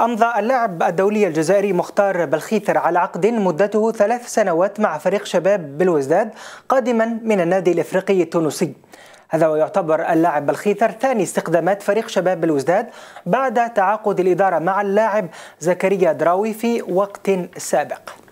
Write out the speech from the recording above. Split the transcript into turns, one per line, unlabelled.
أمضى اللاعب الدولي الجزائري مختار بالخيثر على عقد مدته ثلاث سنوات مع فريق شباب بالوزداد قادما من النادي الإفريقي التونسي هذا ويعتبر اللاعب بلخيتر ثاني استخدامات فريق شباب بالوزداد بعد تعاقد الإدارة مع اللاعب زكريا دراوي في وقت سابق